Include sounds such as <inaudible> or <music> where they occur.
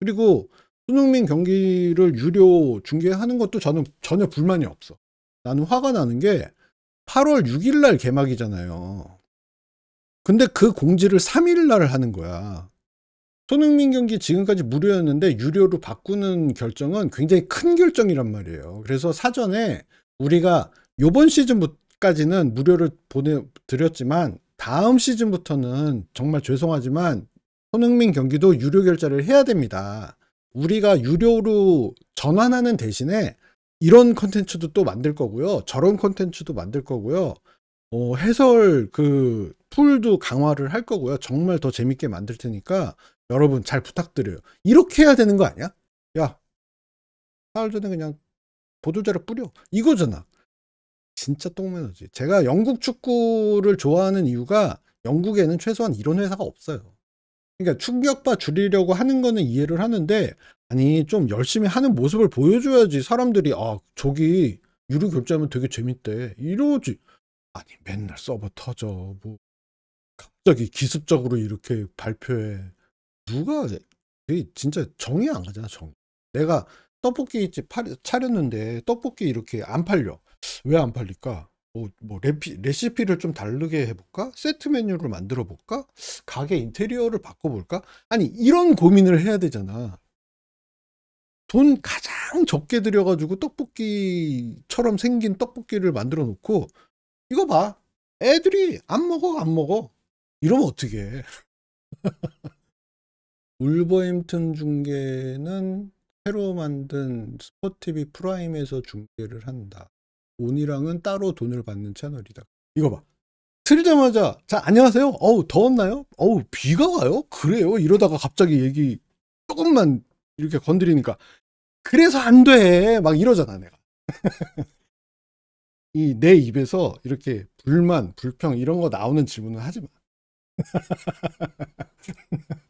그리고 손흥민 경기를 유료 중계하는 것도 저는 전혀 불만이 없어. 나는 화가 나는 게 8월 6일 날 개막이잖아요. 근데 그 공지를 3일 날 하는 거야. 손흥민 경기 지금까지 무료였는데 유료로 바꾸는 결정은 굉장히 큰 결정이란 말이에요. 그래서 사전에 우리가 요번 시즌까지는 무료를 보내 드렸지만 다음 시즌부터는 정말 죄송하지만 손흥민 경기도 유료 결제를 해야 됩니다. 우리가 유료로 전환하는 대신에 이런 컨텐츠도 또 만들 거고요. 저런 컨텐츠도 만들 거고요. 어, 해설 그 풀도 강화를 할 거고요. 정말 더 재밌게 만들 테니까 여러분 잘 부탁드려요. 이렇게 해야 되는 거 아니야? 야, 사흘 전에 그냥 보도자료 뿌려. 이거잖아. 진짜 똥매너지. 제가 영국 축구를 좋아하는 이유가 영국에는 최소한 이런 회사가 없어요. 그러니까 충격파 줄이려고 하는 거는 이해를 하는데 아니 좀 열심히 하는 모습을 보여줘야지 사람들이 아 저기 유료 결제하면 되게 재밌대 이러지 아니 맨날 서버 터져 뭐 갑자기 기습적으로 이렇게 발표해 누가 진짜 정이 안 가잖아 정 내가 떡볶이집 차렸는데 떡볶이 이렇게 안 팔려 왜 안 팔릴까 뭐, 뭐 레피, 레시피를 좀 다르게 해볼까? 세트 메뉴를 만들어 볼까? 가게 인테리어를 바꿔볼까? 아니 이런 고민을 해야 되잖아. 돈 가장 적게 들여가지고 떡볶이처럼 생긴 떡볶이를 만들어 놓고 이거 봐 애들이 안 먹어 안 먹어 이러면 어떻게 해 <laughs> 울버햄튼 중계는 새로 만든 스포티비 프라임에서 중계를 한다 온이랑은 따로 돈을 받는 채널이다. 이거 봐. 틀자마자 자 안녕하세요. 어우 더웠나요? 어우 비가 와요? 그래요? 이러다가 갑자기 얘기 조금만 이렇게 건드리니까 그래서 안 돼. 막 이러잖아 내가. <laughs> 이 내 입에서 이렇게 불만, 불평 이런 거 나오는 질문은 하지 마. <laughs>